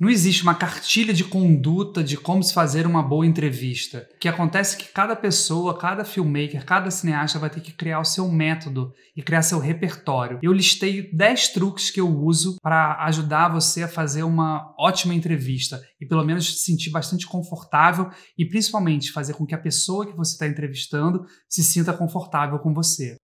Não existe uma cartilha de conduta de como se fazer uma boa entrevista. O que acontece é que cada pessoa, cada filmmaker, cada cineasta vai ter que criar o seu método e criar seu repertório. Eu listei 10 truques que eu uso para ajudar você a fazer uma ótima entrevista e pelo menos se sentir bastante confortável e principalmente fazer com que a pessoa que você está entrevistando se sinta confortável com você.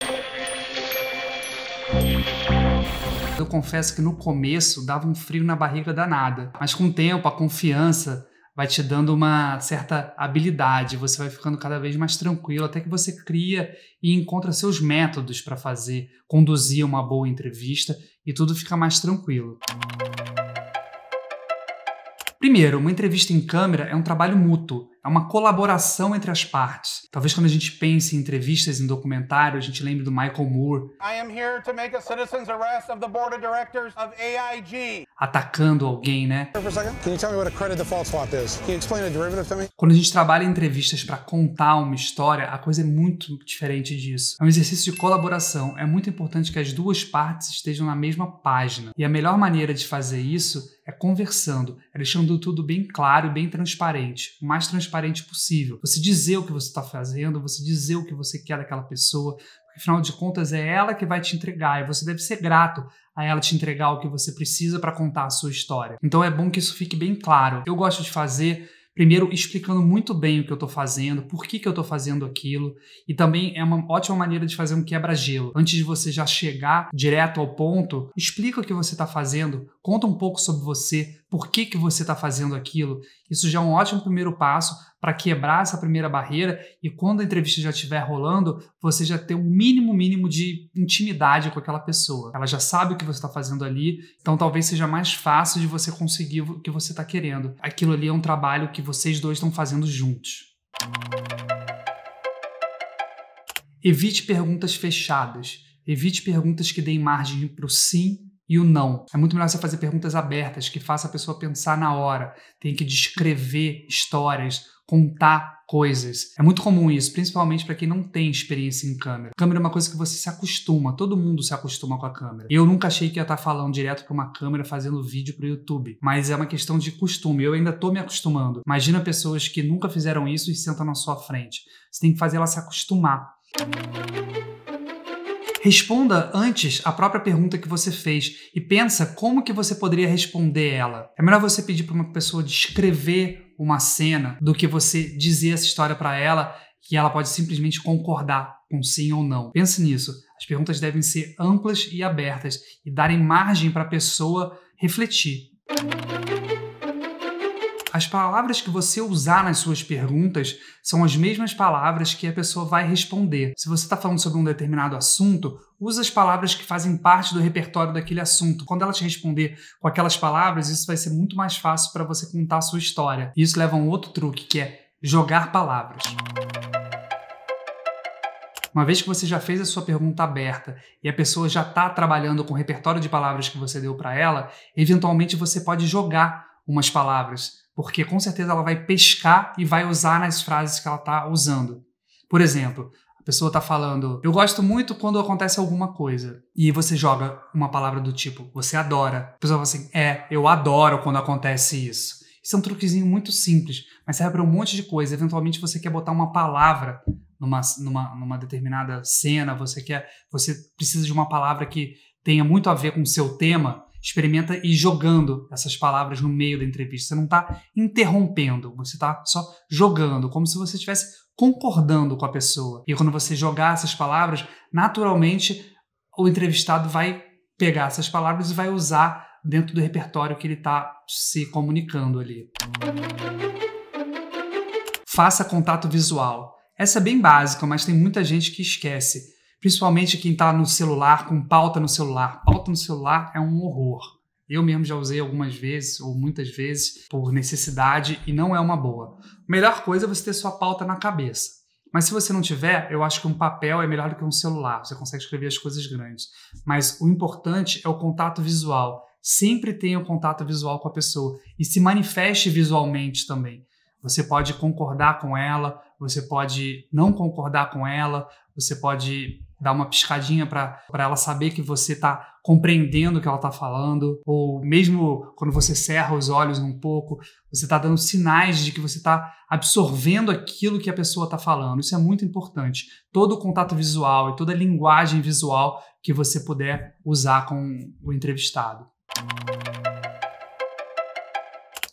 Eu confesso que no começo dava um frio na barriga danada, mas com o tempo a confiança vai te dando uma certa habilidade, você vai ficando cada vez mais tranquilo, até que você cria e encontra seus métodos para fazer, conduzir uma boa entrevista e tudo fica mais tranquilo. Primeiro, uma entrevista em câmera é um trabalho mútuo. É uma colaboração entre as partes. Talvez quando a gente pense em entrevistas, em documentário, a gente lembre do Michael Moore. Atacando alguém, né? quando a gente trabalha em entrevistas para contar uma história, a coisa é muito diferente disso. É um exercício de colaboração. É muito importante que as duas partes estejam na mesma página. E a melhor maneira de fazer isso é conversando, é deixando tudo bem claro e bem transparente, o mais transparente transparente possível. Você dizer o que você está fazendo, você dizer o que você quer daquela pessoa, porque afinal de contas é ela que vai te entregar e você deve ser grato a ela te entregar o que você precisa para contar a sua história. Então é bom que isso fique bem claro. Eu gosto de fazer primeiro explicando muito bem o que eu estou fazendo, por que, que eu estou fazendo aquilo, e também é uma ótima maneira de fazer um quebra-gelo. Antes de você já chegar direto ao ponto, explica o que você está fazendo, Conta um pouco sobre você, por que, que você está fazendo aquilo. Isso já é um ótimo primeiro passo para quebrar essa primeira barreira e quando a entrevista já estiver rolando, você já tem um mínimo mínimo de intimidade com aquela pessoa. Ela já sabe o que você está fazendo ali, então talvez seja mais fácil de você conseguir o que você está querendo. Aquilo ali é um trabalho que vocês dois estão fazendo juntos. Evite perguntas fechadas. Evite perguntas que deem margem para o sim e o não. É muito melhor você fazer perguntas abertas, que faça a pessoa pensar na hora. Tem que descrever histórias, contar coisas. É muito comum isso, principalmente para quem não tem experiência em câmera. Câmera é uma coisa que você se acostuma, todo mundo se acostuma com a câmera. Eu nunca achei que ia estar tá falando direto para uma câmera fazendo vídeo para o YouTube, mas é uma questão de costume. Eu ainda estou me acostumando. Imagina pessoas que nunca fizeram isso e sentam na sua frente. Você tem que fazer ela se acostumar. Responda antes a própria pergunta que você fez e pensa como que você poderia responder ela. É melhor você pedir para uma pessoa descrever uma cena do que você dizer essa história para ela e ela pode simplesmente concordar com sim ou não. Pense nisso. As perguntas devem ser amplas e abertas e darem margem para a pessoa refletir. As palavras que você usar nas suas perguntas são as mesmas palavras que a pessoa vai responder. Se você está falando sobre um determinado assunto, usa as palavras que fazem parte do repertório daquele assunto. Quando ela te responder com aquelas palavras, isso vai ser muito mais fácil para você contar a sua história. E isso leva a um outro truque, que é jogar palavras. Uma vez que você já fez a sua pergunta aberta e a pessoa já está trabalhando com o repertório de palavras que você deu para ela, eventualmente você pode jogar umas palavras, porque com certeza ela vai pescar e vai usar nas frases que ela está usando. Por exemplo, a pessoa está falando: Eu gosto muito quando acontece alguma coisa. E você joga uma palavra do tipo: Você adora. A pessoa fala assim: É, eu adoro quando acontece isso. Isso é um truquezinho muito simples, mas serve para um monte de coisa. Eventualmente você quer botar uma palavra numa, numa, numa determinada cena, você quer, você precisa de uma palavra que tenha muito a ver com o seu tema, experimenta ir jogando essas palavras no meio da entrevista. Você não está interrompendo, você está só jogando, como se você estivesse concordando com a pessoa. E quando você jogar essas palavras, naturalmente o entrevistado vai pegar essas palavras e vai usar dentro do repertório que ele está se comunicando ali. Faça contato visual. Essa é bem básica, mas tem muita gente que esquece principalmente quem está no celular, com pauta no celular. Pauta no celular é um horror. Eu mesmo já usei algumas vezes, ou muitas vezes, por necessidade, e não é uma boa. Melhor coisa é você ter sua pauta na cabeça. Mas se você não tiver, eu acho que um papel é melhor do que um celular. Você consegue escrever as coisas grandes. Mas o importante é o contato visual. Sempre tenha o um contato visual com a pessoa. E se manifeste visualmente também. Você pode concordar com ela, você pode não concordar com ela, você pode dar uma piscadinha para ela saber que você está compreendendo o que ela está falando, ou mesmo quando você cerra os olhos um pouco, você está dando sinais de que você está absorvendo aquilo que a pessoa está falando. Isso é muito importante. Todo o contato visual e toda a linguagem visual que você puder usar com o entrevistado.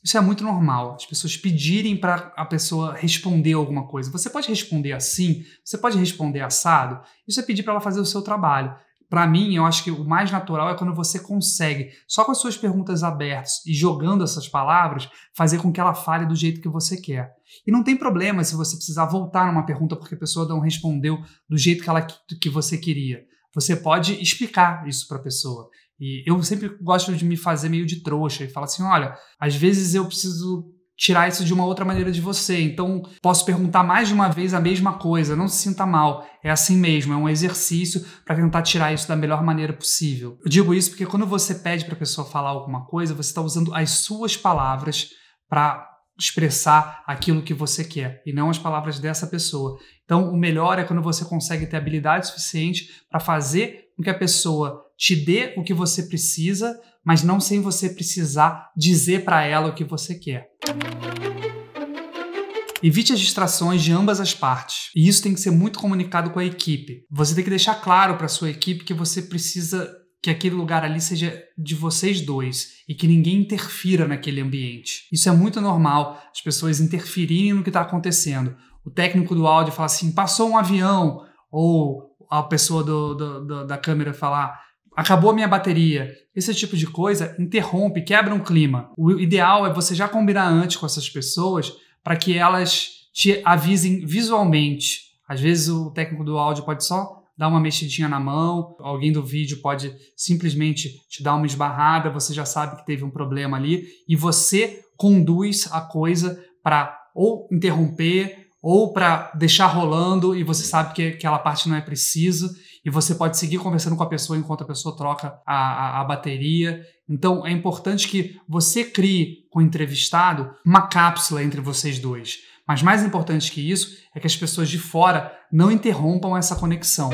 Isso é muito normal. As pessoas pedirem para a pessoa responder alguma coisa. Você pode responder assim, você pode responder assado. Isso é pedir para ela fazer o seu trabalho. Para mim, eu acho que o mais natural é quando você consegue, só com as suas perguntas abertas e jogando essas palavras, fazer com que ela fale do jeito que você quer. E não tem problema se você precisar voltar numa pergunta porque a pessoa não respondeu do jeito que, ela, que você queria. Você pode explicar isso para a pessoa. E eu sempre gosto de me fazer meio de trouxa e falar assim: olha, às vezes eu preciso tirar isso de uma outra maneira de você. Então, posso perguntar mais de uma vez a mesma coisa, não se sinta mal. É assim mesmo, é um exercício para tentar tirar isso da melhor maneira possível. Eu digo isso porque quando você pede para a pessoa falar alguma coisa, você está usando as suas palavras para expressar aquilo que você quer e não as palavras dessa pessoa. Então, o melhor é quando você consegue ter habilidade suficiente para fazer com que a pessoa te dê o que você precisa, mas não sem você precisar dizer para ela o que você quer. Evite as distrações de ambas as partes. E isso tem que ser muito comunicado com a equipe. Você tem que deixar claro para sua equipe que você precisa que aquele lugar ali seja de vocês dois e que ninguém interfira naquele ambiente. Isso é muito normal, as pessoas interferirem no que está acontecendo. O técnico do áudio fala assim: passou um avião, ou a pessoa do, do, do, da câmera falar acabou a minha bateria. Esse tipo de coisa interrompe, quebra um clima. O ideal é você já combinar antes com essas pessoas para que elas te avisem visualmente. Às vezes o técnico do áudio pode só dar uma mexidinha na mão, alguém do vídeo pode simplesmente te dar uma esbarrada, você já sabe que teve um problema ali e você conduz a coisa para ou interromper ou para deixar rolando e você sabe que aquela parte não é preciso e você pode seguir conversando com a pessoa enquanto a pessoa troca a, a, a bateria. Então é importante que você crie com o entrevistado uma cápsula entre vocês dois. Mas mais importante que isso é que as pessoas de fora não interrompam essa conexão.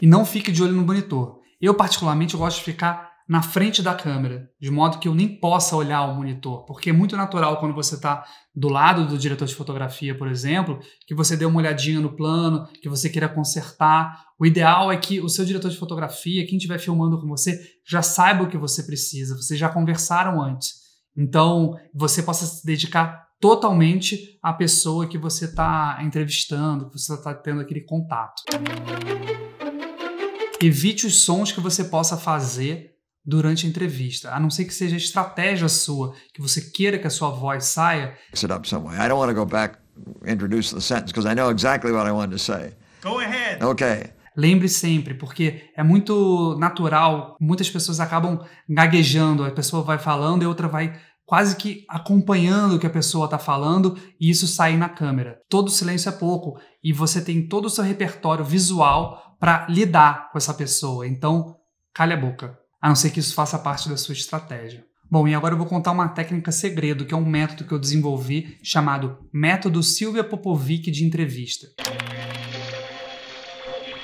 E não fique de olho no monitor. Eu, particularmente, gosto de ficar na frente da câmera, de modo que eu nem possa olhar o monitor, porque é muito natural quando você está do lado do diretor de fotografia, por exemplo, que você dê uma olhadinha no plano, que você queira consertar. O ideal é que o seu diretor de fotografia, quem estiver filmando com você, já saiba o que você precisa, vocês já conversaram antes. Então, você possa se dedicar totalmente à pessoa que você está entrevistando, que você está tendo aquele contato. Evite os sons que você possa fazer durante a entrevista, a não ser que seja estratégia sua, que você queira que a sua voz saia. Sit up some way. I don't want to go back introduce the sentence because I know exactly what I wanted to say. Go ahead. Okay. Lembre sempre, porque é muito natural, muitas pessoas acabam gaguejando, a pessoa vai falando e outra vai quase que acompanhando o que a pessoa está falando e isso sai na câmera. Todo silêncio é pouco e você tem todo o seu repertório visual para lidar com essa pessoa. Então, calha a boca a não ser que isso faça parte da sua estratégia. Bom, e agora eu vou contar uma técnica segredo, que é um método que eu desenvolvi chamado Método Silvia Popovic de Entrevista.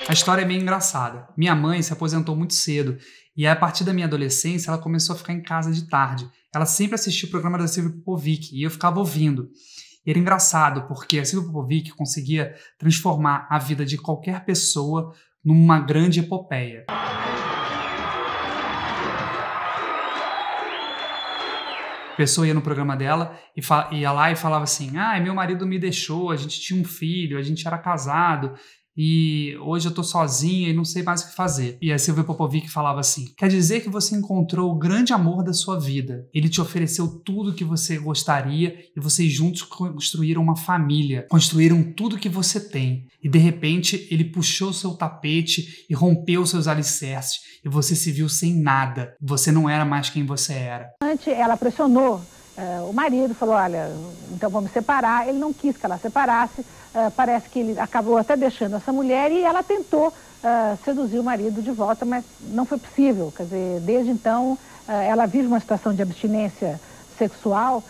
A história é meio engraçada. Minha mãe se aposentou muito cedo e a partir da minha adolescência ela começou a ficar em casa de tarde. Ela sempre assistia o programa da Silvia Popovic e eu ficava ouvindo. E era engraçado porque a Silvia Popovic conseguia transformar a vida de qualquer pessoa numa grande epopeia. pessoa ia no programa dela e ia lá e falava assim: Ah, meu marido me deixou, a gente tinha um filho, a gente era casado, e hoje eu tô sozinha e não sei mais o que fazer. E a Silvia Popovic falava assim: quer dizer que você encontrou o grande amor da sua vida. Ele te ofereceu tudo que você gostaria e vocês juntos construíram uma família, construíram tudo que você tem. E de repente ele puxou seu tapete e rompeu seus alicerces e você se viu sem nada. Você não era mais quem você era. Ela pressionou Uh, o marido falou, olha, então vamos separar. Ele não quis que ela separasse. Uh, parece que ele acabou até deixando essa mulher e ela tentou uh, seduzir o marido de volta, mas não foi possível. Quer dizer, desde então ela vive uma situação de abstinência sexual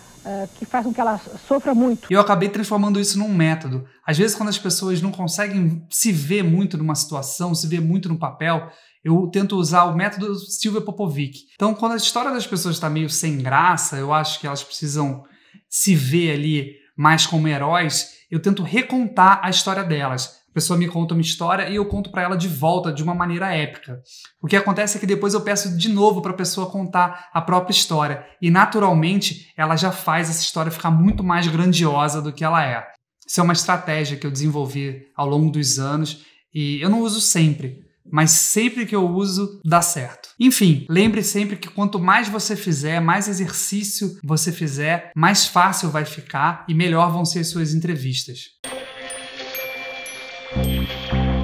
que faz com que ela sofra muito. Eu acabei transformando isso num método. Às vezes, quando as pessoas não conseguem se ver muito numa situação, se ver muito no papel, eu tento usar o método Silvia Popovic. Então, quando a história das pessoas está meio sem graça, eu acho que elas precisam se ver ali mais como heróis. Eu tento recontar a história delas. A pessoa me conta uma história e eu conto para ela de volta de uma maneira épica. O que acontece é que depois eu peço de novo para a pessoa contar a própria história e naturalmente ela já faz essa história ficar muito mais grandiosa do que ela é. Isso é uma estratégia que eu desenvolvi ao longo dos anos e eu não uso sempre, mas sempre que eu uso, dá certo. Enfim, lembre sempre que quanto mais você fizer, mais exercício você fizer, mais fácil vai ficar e melhor vão ser suas entrevistas.